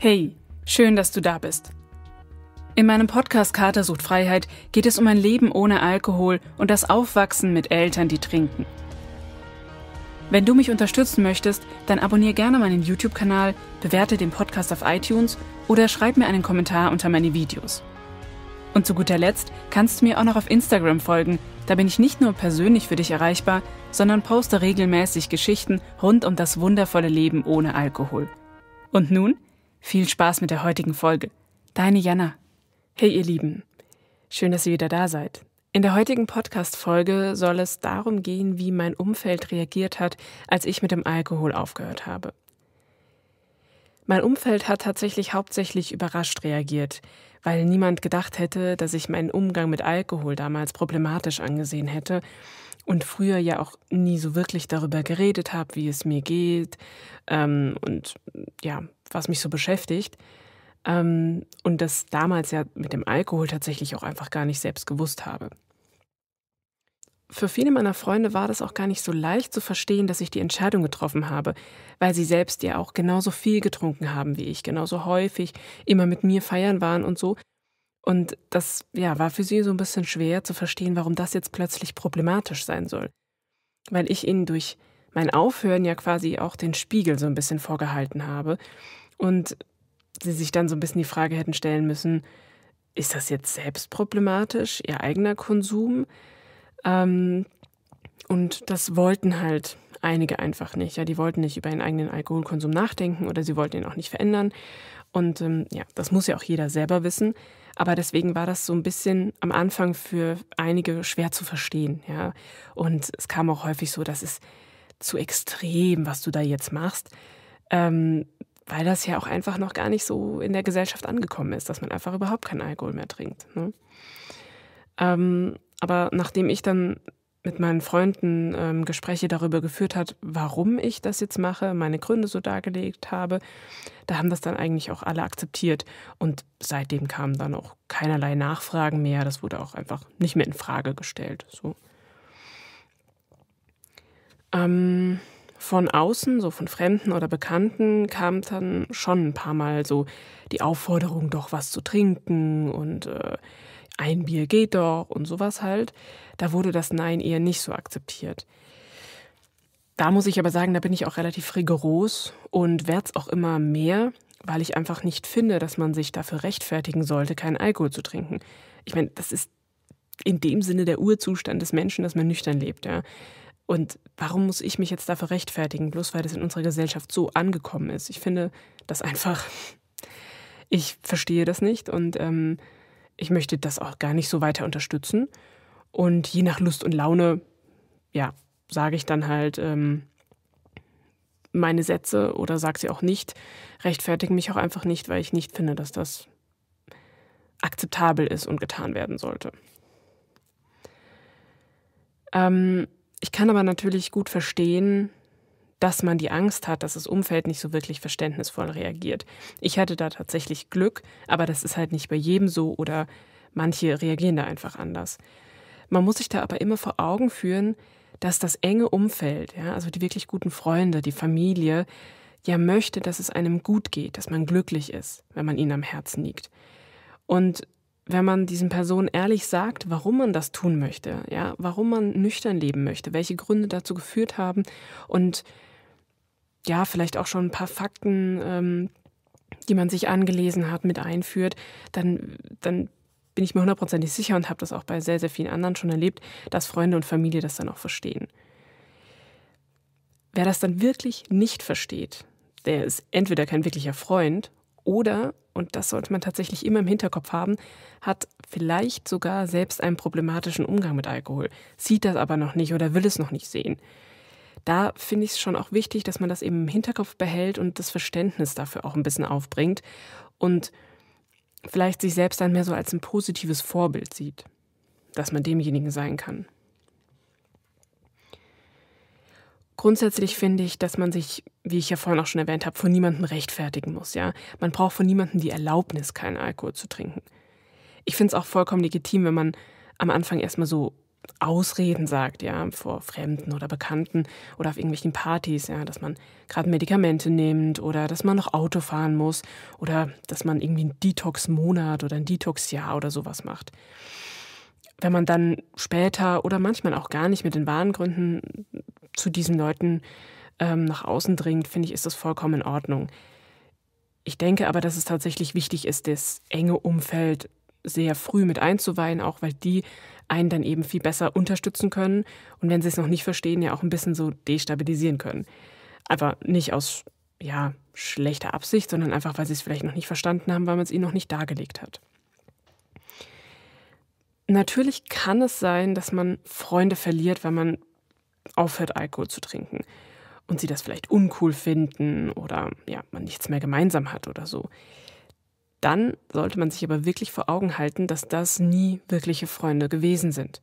Hey, schön, dass du da bist. In meinem Podcast Kater sucht Freiheit geht es um ein Leben ohne Alkohol und das Aufwachsen mit Eltern, die trinken. Wenn du mich unterstützen möchtest, dann abonniere gerne meinen YouTube-Kanal, bewerte den Podcast auf iTunes oder schreib mir einen Kommentar unter meine Videos. Und zu guter Letzt kannst du mir auch noch auf Instagram folgen, da bin ich nicht nur persönlich für dich erreichbar, sondern poste regelmäßig Geschichten rund um das wundervolle Leben ohne Alkohol. Und nun viel Spaß mit der heutigen Folge. Deine Jana. Hey ihr Lieben, schön, dass ihr wieder da seid. In der heutigen Podcast-Folge soll es darum gehen, wie mein Umfeld reagiert hat, als ich mit dem Alkohol aufgehört habe. Mein Umfeld hat tatsächlich hauptsächlich überrascht reagiert, weil niemand gedacht hätte, dass ich meinen Umgang mit Alkohol damals problematisch angesehen hätte und früher ja auch nie so wirklich darüber geredet habe, wie es mir geht ähm, und ja, was mich so beschäftigt. Ähm, und das damals ja mit dem Alkohol tatsächlich auch einfach gar nicht selbst gewusst habe. Für viele meiner Freunde war das auch gar nicht so leicht zu verstehen, dass ich die Entscheidung getroffen habe, weil sie selbst ja auch genauso viel getrunken haben wie ich, genauso häufig, immer mit mir feiern waren und so. Und das ja, war für sie so ein bisschen schwer zu verstehen, warum das jetzt plötzlich problematisch sein soll. Weil ich ihnen durch mein Aufhören ja quasi auch den Spiegel so ein bisschen vorgehalten habe und sie sich dann so ein bisschen die Frage hätten stellen müssen, ist das jetzt selbst problematisch, ihr eigener Konsum? Ähm, und das wollten halt einige einfach nicht. Ja, die wollten nicht über ihren eigenen Alkoholkonsum nachdenken oder sie wollten ihn auch nicht verändern. Und ähm, ja, das muss ja auch jeder selber wissen. Aber deswegen war das so ein bisschen am Anfang für einige schwer zu verstehen. Ja. Und es kam auch häufig so, dass es zu extrem, was du da jetzt machst. Ähm, weil das ja auch einfach noch gar nicht so in der Gesellschaft angekommen ist, dass man einfach überhaupt keinen Alkohol mehr trinkt. Ne? Ähm, aber nachdem ich dann mit meinen Freunden ähm, Gespräche darüber geführt hat, warum ich das jetzt mache, meine Gründe so dargelegt habe, da haben das dann eigentlich auch alle akzeptiert. Und seitdem kamen dann auch keinerlei Nachfragen mehr. Das wurde auch einfach nicht mehr in Frage gestellt. So. Ähm, von außen, so von Fremden oder Bekannten, kam dann schon ein paar Mal so die Aufforderung, doch was zu trinken und äh, ein Bier geht doch und sowas halt, da wurde das Nein eher nicht so akzeptiert. Da muss ich aber sagen, da bin ich auch relativ rigoros und werde es auch immer mehr, weil ich einfach nicht finde, dass man sich dafür rechtfertigen sollte, keinen Alkohol zu trinken. Ich meine, das ist in dem Sinne der Urzustand des Menschen, dass man nüchtern lebt, ja. Und warum muss ich mich jetzt dafür rechtfertigen, bloß weil das in unserer Gesellschaft so angekommen ist? Ich finde das einfach, ich verstehe das nicht und ähm, ich möchte das auch gar nicht so weiter unterstützen. Und je nach Lust und Laune, ja, sage ich dann halt ähm, meine Sätze oder sage sie auch nicht, rechtfertige mich auch einfach nicht, weil ich nicht finde, dass das akzeptabel ist und getan werden sollte. Ähm, ich kann aber natürlich gut verstehen, dass man die Angst hat, dass das Umfeld nicht so wirklich verständnisvoll reagiert. Ich hatte da tatsächlich Glück, aber das ist halt nicht bei jedem so oder manche reagieren da einfach anders. Man muss sich da aber immer vor Augen führen, dass das enge Umfeld, ja, also die wirklich guten Freunde, die Familie, ja möchte, dass es einem gut geht, dass man glücklich ist, wenn man ihnen am Herzen liegt. Und wenn man diesen Personen ehrlich sagt, warum man das tun möchte, ja, warum man nüchtern leben möchte, welche Gründe dazu geführt haben und ja, vielleicht auch schon ein paar Fakten, ähm, die man sich angelesen hat, mit einführt, dann, dann bin ich mir hundertprozentig sicher und habe das auch bei sehr, sehr vielen anderen schon erlebt, dass Freunde und Familie das dann auch verstehen. Wer das dann wirklich nicht versteht, der ist entweder kein wirklicher Freund oder und das sollte man tatsächlich immer im Hinterkopf haben, hat vielleicht sogar selbst einen problematischen Umgang mit Alkohol, sieht das aber noch nicht oder will es noch nicht sehen. Da finde ich es schon auch wichtig, dass man das eben im Hinterkopf behält und das Verständnis dafür auch ein bisschen aufbringt und vielleicht sich selbst dann mehr so als ein positives Vorbild sieht, dass man demjenigen sein kann. Grundsätzlich finde ich, dass man sich, wie ich ja vorhin auch schon erwähnt habe, von niemandem rechtfertigen muss, ja. Man braucht von niemandem die Erlaubnis, keinen Alkohol zu trinken. Ich finde es auch vollkommen legitim, wenn man am Anfang erstmal so Ausreden sagt, ja, vor Fremden oder Bekannten oder auf irgendwelchen Partys, ja, dass man gerade Medikamente nimmt oder dass man noch Auto fahren muss oder dass man irgendwie einen Detox-Monat oder ein Detox-Jahr oder sowas macht. Wenn man dann später oder manchmal auch gar nicht mit den wahren Gründen zu diesen Leuten ähm, nach außen dringt, finde ich, ist das vollkommen in Ordnung. Ich denke aber, dass es tatsächlich wichtig ist, das enge Umfeld sehr früh mit einzuweihen, auch weil die einen dann eben viel besser unterstützen können und wenn sie es noch nicht verstehen, ja auch ein bisschen so destabilisieren können. Aber nicht aus ja, schlechter Absicht, sondern einfach, weil sie es vielleicht noch nicht verstanden haben, weil man es ihnen noch nicht dargelegt hat. Natürlich kann es sein, dass man Freunde verliert, weil man aufhört, Alkohol zu trinken und sie das vielleicht uncool finden oder ja, man nichts mehr gemeinsam hat oder so. Dann sollte man sich aber wirklich vor Augen halten, dass das nie wirkliche Freunde gewesen sind.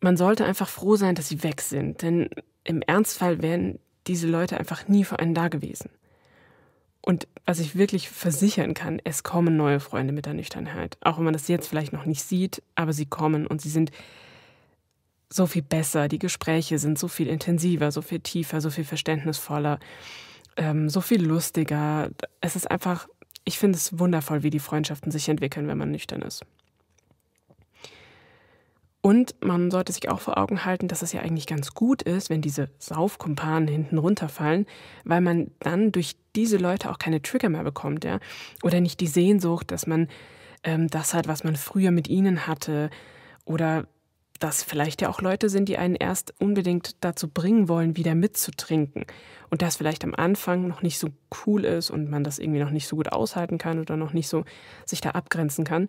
Man sollte einfach froh sein, dass sie weg sind, denn im Ernstfall wären diese Leute einfach nie für einen da gewesen. Und was ich wirklich versichern kann, es kommen neue Freunde mit der Nüchternheit. Auch wenn man das jetzt vielleicht noch nicht sieht, aber sie kommen und sie sind so viel besser, die Gespräche sind so viel intensiver, so viel tiefer, so viel verständnisvoller, ähm, so viel lustiger. Es ist einfach, ich finde es wundervoll, wie die Freundschaften sich entwickeln, wenn man nüchtern ist. Und man sollte sich auch vor Augen halten, dass es ja eigentlich ganz gut ist, wenn diese Saufkumpanen hinten runterfallen, weil man dann durch diese Leute auch keine Trigger mehr bekommt, ja. Oder nicht die Sehnsucht, dass man ähm, das hat, was man früher mit ihnen hatte. Oder das vielleicht ja auch Leute sind, die einen erst unbedingt dazu bringen wollen, wieder mitzutrinken. Und das vielleicht am Anfang noch nicht so cool ist und man das irgendwie noch nicht so gut aushalten kann oder noch nicht so sich da abgrenzen kann.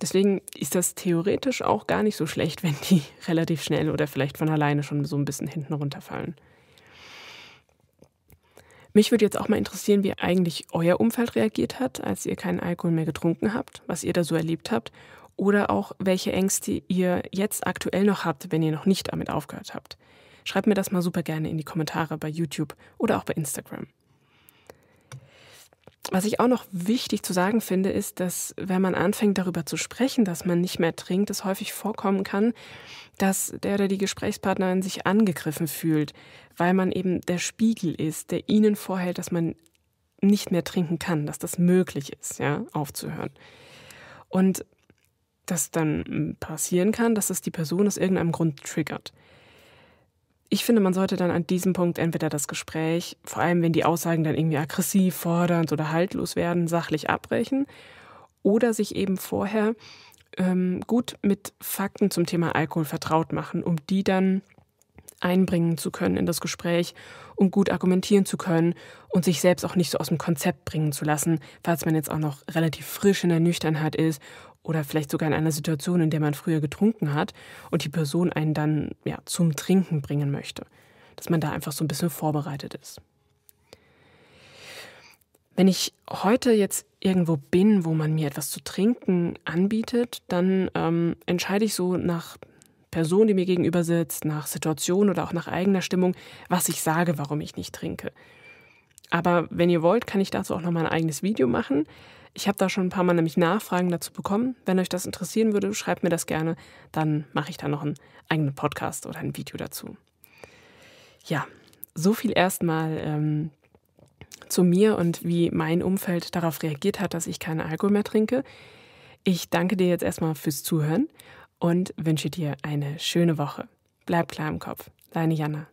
Deswegen ist das theoretisch auch gar nicht so schlecht, wenn die relativ schnell oder vielleicht von alleine schon so ein bisschen hinten runterfallen. Mich würde jetzt auch mal interessieren, wie eigentlich euer Umfeld reagiert hat, als ihr keinen Alkohol mehr getrunken habt, was ihr da so erlebt habt oder auch welche Ängste ihr jetzt aktuell noch habt, wenn ihr noch nicht damit aufgehört habt. Schreibt mir das mal super gerne in die Kommentare bei YouTube oder auch bei Instagram. Was ich auch noch wichtig zu sagen finde, ist, dass wenn man anfängt darüber zu sprechen, dass man nicht mehr trinkt, es häufig vorkommen kann, dass der oder die Gesprächspartnerin sich angegriffen fühlt, weil man eben der Spiegel ist, der ihnen vorhält, dass man nicht mehr trinken kann, dass das möglich ist, ja, aufzuhören. Und das dann hm, passieren kann, dass es die Person aus irgendeinem Grund triggert. Ich finde, man sollte dann an diesem Punkt entweder das Gespräch, vor allem wenn die Aussagen dann irgendwie aggressiv, fordernd oder haltlos werden, sachlich abbrechen oder sich eben vorher ähm, gut mit Fakten zum Thema Alkohol vertraut machen, um die dann einbringen zu können in das Gespräch, um gut argumentieren zu können und sich selbst auch nicht so aus dem Konzept bringen zu lassen, falls man jetzt auch noch relativ frisch in der Nüchternheit ist oder vielleicht sogar in einer Situation, in der man früher getrunken hat und die Person einen dann ja, zum Trinken bringen möchte, dass man da einfach so ein bisschen vorbereitet ist. Wenn ich heute jetzt irgendwo bin, wo man mir etwas zu trinken anbietet, dann ähm, entscheide ich so nach Person, die mir gegenüber sitzt, nach Situation oder auch nach eigener Stimmung, was ich sage, warum ich nicht trinke. Aber wenn ihr wollt, kann ich dazu auch noch mal ein eigenes Video machen. Ich habe da schon ein paar Mal nämlich Nachfragen dazu bekommen. Wenn euch das interessieren würde, schreibt mir das gerne. Dann mache ich da noch einen eigenen Podcast oder ein Video dazu. Ja, so viel erstmal ähm, zu mir und wie mein Umfeld darauf reagiert hat, dass ich keinen Alkohol mehr trinke. Ich danke dir jetzt erstmal fürs Zuhören und wünsche dir eine schöne Woche. Bleib klar im Kopf. Deine Jana.